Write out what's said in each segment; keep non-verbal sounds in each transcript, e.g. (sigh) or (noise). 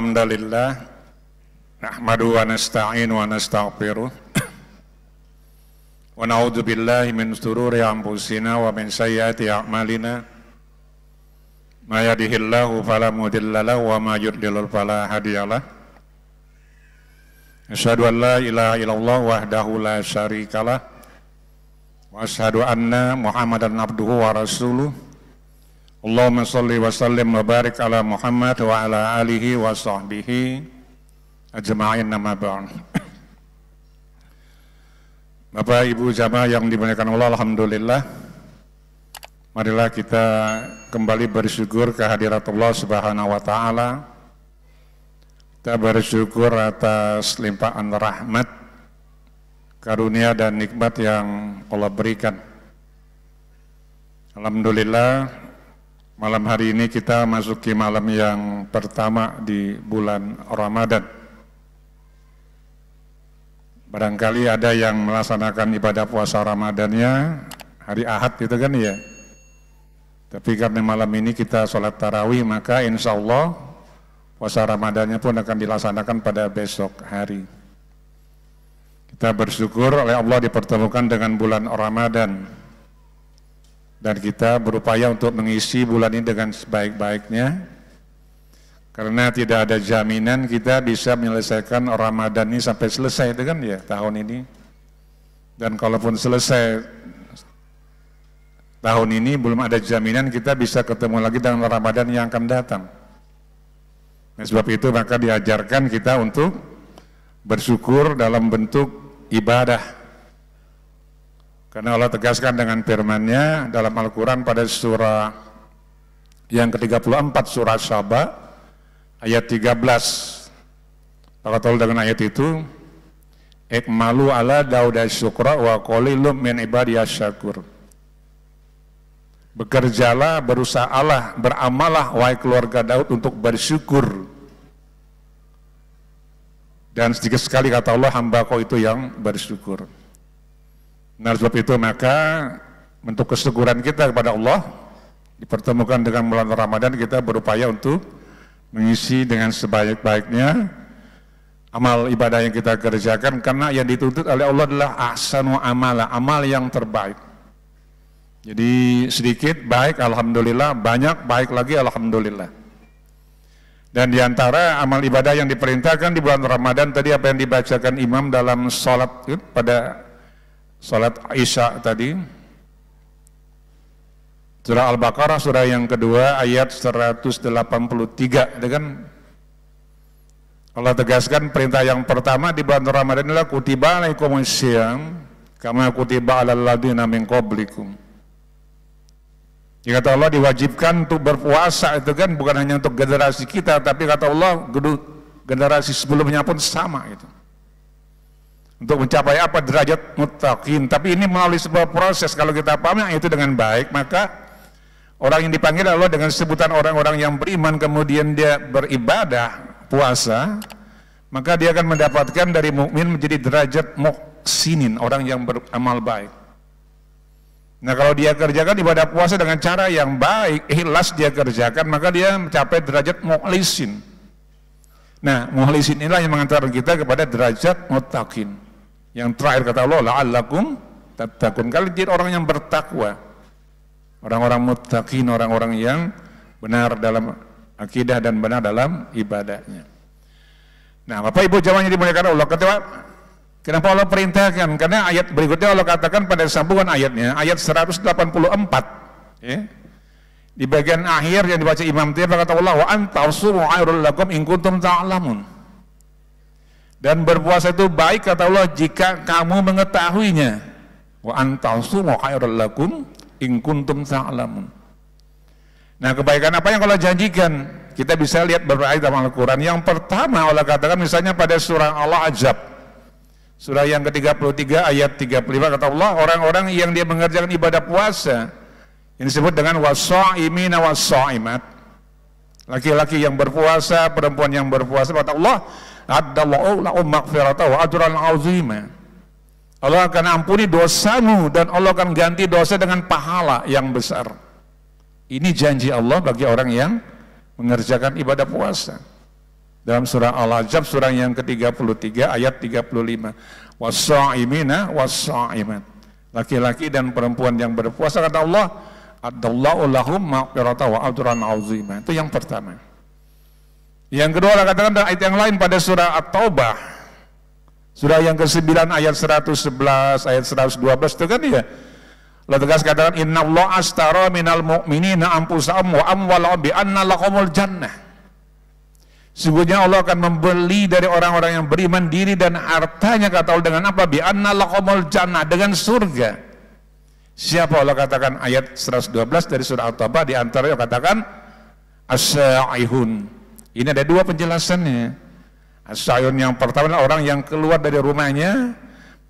Alhamdulillah Nahmadu wa wa nasta'afiru Wa na'udhu billahi min wa min sayyati a'malina Ma wa ma yurdilul falahadiyalah Asyadu an la syarikalah Wa anna muhammadan abduhu Allahumma salli wa sallim wa barik ala Muhammad wa ala alihi wa sahbihi ajma'in nama ba'an. (coughs) Bapak Ibu jamaah yang dimuliakan Allah alhamdulillah. Marilah kita kembali bersyukur kehadirat Allah Subhanahu wa taala. Kita bersyukur atas limpahan rahmat karunia dan nikmat yang Allah berikan. Alhamdulillah Malam hari ini kita masuki malam yang pertama di bulan Ramadan. Barangkali ada yang melaksanakan ibadah puasa Ramadannya hari Ahad gitu kan ya. Tapi karena malam ini kita sholat tarawih maka insya Allah puasa Ramadannya pun akan dilaksanakan pada besok hari. Kita bersyukur oleh Allah dipertemukan dengan bulan Ramadan dan kita berupaya untuk mengisi bulan ini dengan sebaik-baiknya karena tidak ada jaminan kita bisa menyelesaikan Ramadan ini sampai selesai dengan ya tahun ini dan kalaupun selesai tahun ini belum ada jaminan kita bisa ketemu lagi dengan Ramadan yang akan datang. Nah, sebab itu maka diajarkan kita untuk bersyukur dalam bentuk ibadah karena Allah tegaskan dengan firman-Nya dalam Al-Qur'an pada surah yang ke-34 surah Saba ayat 13. Para tahu dengan ayat itu, Ikmalu ala Daud syukra wa qalilum min ibadiyah syakur. Bekerjalah, Allah, beramalah wahai keluarga Daud untuk bersyukur. Dan sedikit sekali kata Allah hamba kau itu yang bersyukur. Nah sebab itu maka bentuk kesyukuran kita kepada Allah dipertemukan dengan bulan Ramadan kita berupaya untuk mengisi dengan sebaik-baiknya amal ibadah yang kita kerjakan karena yang dituntut oleh Allah adalah ahsanu amala, amal yang terbaik. Jadi sedikit baik alhamdulillah, banyak baik lagi alhamdulillah. Dan diantara amal ibadah yang diperintahkan di bulan Ramadan tadi apa yang dibacakan imam dalam sholat eh, pada salat Isya tadi. Surah Al-Baqarah surah yang kedua ayat 183 dengan kan? Allah tegaskan perintah yang pertama di bulan Ramadan adalah kutiba alaikum siang kama kutiba ala ladina min kata Allah diwajibkan untuk berpuasa itu kan bukan hanya untuk generasi kita tapi kata Allah generasi sebelumnya pun sama itu untuk mencapai apa derajat mutakin. Tapi ini melalui sebuah proses. Kalau kita pahami ya, itu dengan baik, maka orang yang dipanggil Allah dengan sebutan orang-orang yang beriman, kemudian dia beribadah, puasa, maka dia akan mendapatkan dari mukmin menjadi derajat muksinin, orang yang beramal baik. Nah kalau dia kerjakan ibadah puasa dengan cara yang baik, ikhlas dia kerjakan, maka dia mencapai derajat muklisin. Nah, muklisin inilah yang mengantar kita kepada derajat mutakin. Yang terakhir kata Allah, la'allakum tattaqun. Kalian jadi orang yang bertakwa. Orang-orang muttaqin, orang-orang yang benar dalam akidah dan benar dalam ibadahnya. Nah, Bapak Ibu jawabannya dimuliakan Allah. Kata Kenapa Allah perintahkan? Karena ayat berikutnya Allah katakan pada sambungan ayatnya, ayat 184. Ya. Di bagian akhir yang dibaca Imam Tirmidzi kata Allah wa wa airul lakum ingkutum kuntum ta'lamun. Dan berpuasa itu baik kata Allah jika kamu mengetahuinya. Wa antasumu khairul lakum in kuntum ta'lamun. Nah, kebaikan apa yang Allah janjikan? Kita bisa lihat beberapa ayat dalam Al-Qur'an. Yang pertama Allah katakan misalnya pada surah Allah ajab Surah yang ke-33 ayat 35 kata Allah, orang-orang yang dia mengerjakan ibadah puasa yang disebut dengan wasaimina wasaimat. Laki-laki yang berpuasa, perempuan yang berpuasa kata Allah, addallahu lahum maghfirata wa Allah akan ampuni dosamu dan Allah akan ganti dosa dengan pahala yang besar. Ini janji Allah bagi orang yang mengerjakan ibadah puasa. Dalam surah Al-Ajab surah yang ke-33 ayat 35. Wasa'imina wasa'imat. Laki-laki dan perempuan yang berpuasa kata Allah, Adallahu lahum ma'firata wa ajran Itu yang pertama. Yang kedua Allah katakan dalam ayat yang lain pada surah At-Taubah. Surah yang ke-9 ayat 111, ayat 112 itu kan ya. Allah tegas katakan Inna Allah astara minal mu'minina anfusahum wa amwalahum bi anna lakumul jannah. Sebenarnya Allah akan membeli dari orang-orang yang beriman diri dan hartanya kata Allah dengan apa? Bi anna lakumul jannah dengan surga. Siapa Allah katakan ayat 112 dari surah At-Taubah di antaranya katakan as-sa'ihun ini ada dua penjelasannya. Asyayun yang pertama adalah orang yang keluar dari rumahnya,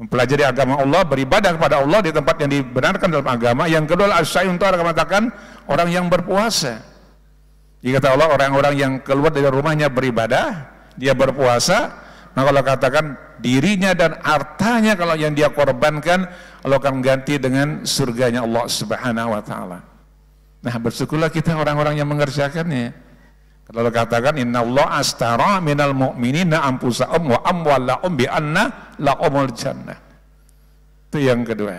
mempelajari agama Allah, beribadah kepada Allah di tempat yang dibenarkan dalam agama. Yang kedua adalah asyayun itu orang mengatakan orang yang berpuasa. Jika Allah orang-orang yang keluar dari rumahnya beribadah, dia berpuasa, maka Allah katakan dirinya dan hartanya kalau yang dia korbankan Allah akan ganti dengan surganya Allah Subhanahu wa taala. Nah, bersyukurlah kita orang-orang yang mengerjakannya. Lalu katakan inna Allah astara minal mu'minina um wa um bi anna la'umul jannah. Itu yang kedua.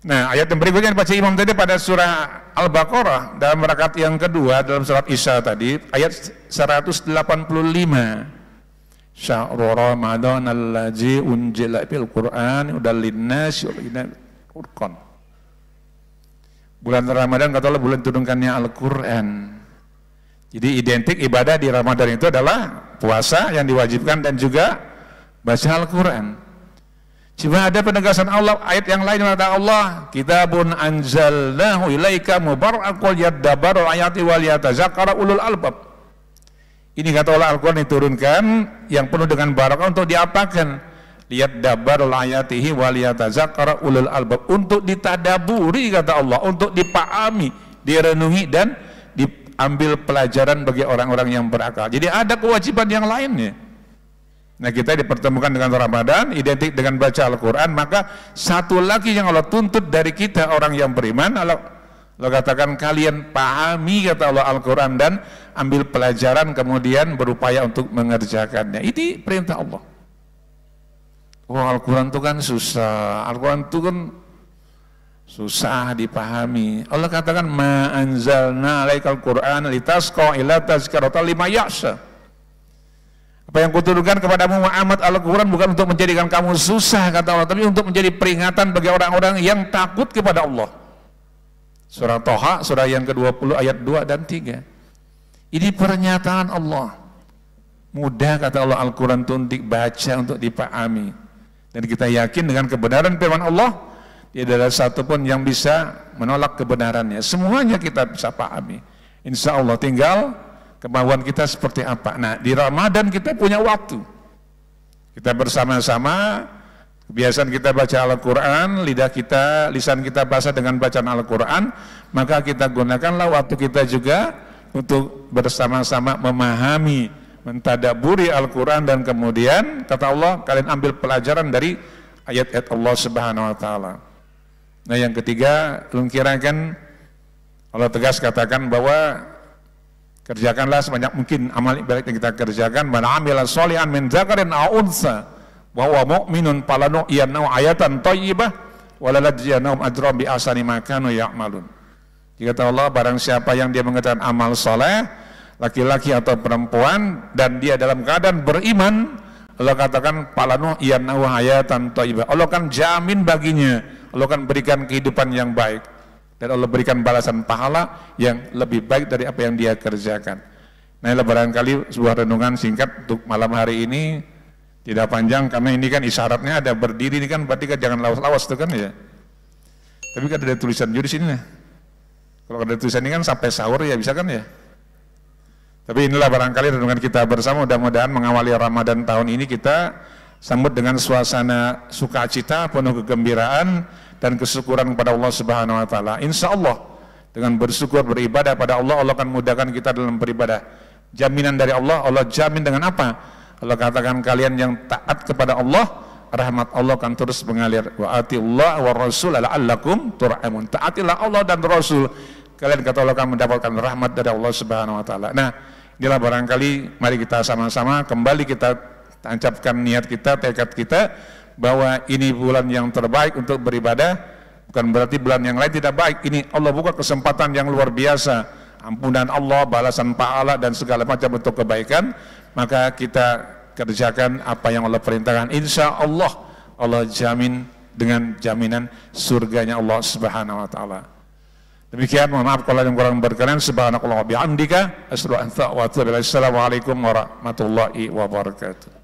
Nah ayat yang berikutnya dibaca imam tadi pada surah Al-Baqarah dalam rakaat yang kedua dalam surat Isya tadi ayat 185 syahrul ramadan allazi unzila fil qur'an udal linnas Bulan Ramadan kata Allah bulan turunkannya Al-Qur'an. Jadi identik ibadah di Ramadan itu adalah puasa yang diwajibkan dan juga baca Al-Quran. Cuma ada penegasan Allah ayat yang lain kata Allah kitabun anzalnahu ilaika mubarakul yaddabaru ayati wal yatazakara ulul albab. Ini kata Allah Al-Quran diturunkan yang penuh dengan barakah untuk diapakan? Lihat dabarul ayatihi wal yatazakkara ulul albab untuk ditadaburi kata Allah, untuk dipahami, direnungi dan dipahami ambil pelajaran bagi orang-orang yang berakal. Jadi ada kewajiban yang lain lainnya. Nah kita dipertemukan dengan Ramadan, identik dengan baca Al-Quran, maka satu lagi yang Allah tuntut dari kita orang yang beriman, Allah, Allah katakan kalian pahami kata Allah Al-Quran dan ambil pelajaran kemudian berupaya untuk mengerjakannya. Ini perintah Allah. Wah oh, Al-Quran itu kan susah, Al-Quran itu kan Susah dipahami. Allah katakan ma anzalna alaikal Qur'an litasqa ila tazkirata lima ya'sa. Apa yang kuturunkan kepada Muhammad Al-Quran bukan untuk menjadikan kamu susah kata Allah, tapi untuk menjadi peringatan bagi orang-orang yang takut kepada Allah. Surah Toha, surah yang ke-20 ayat 2 dan 3. Ini pernyataan Allah. Mudah kata Allah Al-Quran tuntik untuk baca, untuk dipahami. Dan kita yakin dengan kebenaran firman Allah, tidak ya, ada satupun yang bisa menolak kebenarannya. Semuanya kita bisa pahami. Insya Allah tinggal kemauan kita seperti apa. Nah di Ramadan kita punya waktu. Kita bersama-sama kebiasaan kita baca Al-Quran, lidah kita, lisan kita basah dengan bacaan Al-Quran, maka kita gunakanlah waktu kita juga untuk bersama-sama memahami, mentadaburi Al-Quran dan kemudian kata Allah kalian ambil pelajaran dari ayat-ayat Allah Subhanahu wa taala. Nah yang ketiga, kira kan, Allah tegas katakan bahwa kerjakanlah sebanyak mungkin amal ibadah yang kita kerjakan man amila solian min dan aw bahwa wa palanu mu'minun ianau ayatan thayyibah walalajyanahum ajran bi asani makanu kanu ya'malun. Jika Allah barang siapa yang dia mengerjakan amal soleh laki-laki atau perempuan dan dia dalam keadaan beriman Allah katakan palanu ianau ayatan thayyibah. Allah kan jamin baginya Allah akan berikan kehidupan yang baik dan Allah berikan balasan pahala yang lebih baik dari apa yang dia kerjakan. Nah, ini barangkali sebuah renungan singkat untuk malam hari ini tidak panjang karena ini kan isyaratnya ada berdiri ini kan berarti kan jangan lawas-lawas itu kan ya. Tapi kan ada tulisan jurus sini ya, Kalau ada tulisan ini kan sampai sahur ya bisa kan ya. Tapi inilah barangkali renungan kita bersama mudah-mudahan mengawali Ramadan tahun ini kita sambut dengan suasana sukacita, penuh kegembiraan dan kesyukuran kepada Allah Subhanahu wa taala. Insya Allah dengan bersyukur beribadah pada Allah, Allah akan mudahkan kita dalam beribadah. Jaminan dari Allah, Allah jamin dengan apa? Allah katakan kalian yang taat kepada Allah, rahmat Allah akan terus mengalir. Wa atillah wa rasul la'allakum turhamun. Taatilah Allah dan Rasul. Kalian kata Allah akan mendapatkan rahmat dari Allah Subhanahu wa taala. Nah, inilah barangkali mari kita sama-sama kembali kita tancapkan niat kita, tekad kita bahwa ini bulan yang terbaik untuk beribadah, bukan berarti bulan yang lain tidak baik. Ini Allah buka kesempatan yang luar biasa, ampunan Allah, balasan pahala dan segala macam bentuk kebaikan, maka kita kerjakan apa yang Allah perintahkan. Insya Allah Allah jamin dengan jaminan surganya Allah Subhanahu wa taala. Demikian mohon maaf kalau yang kurang berkenan subhanahu wa bihamdika asyhadu warahmatullahi wabarakatuh.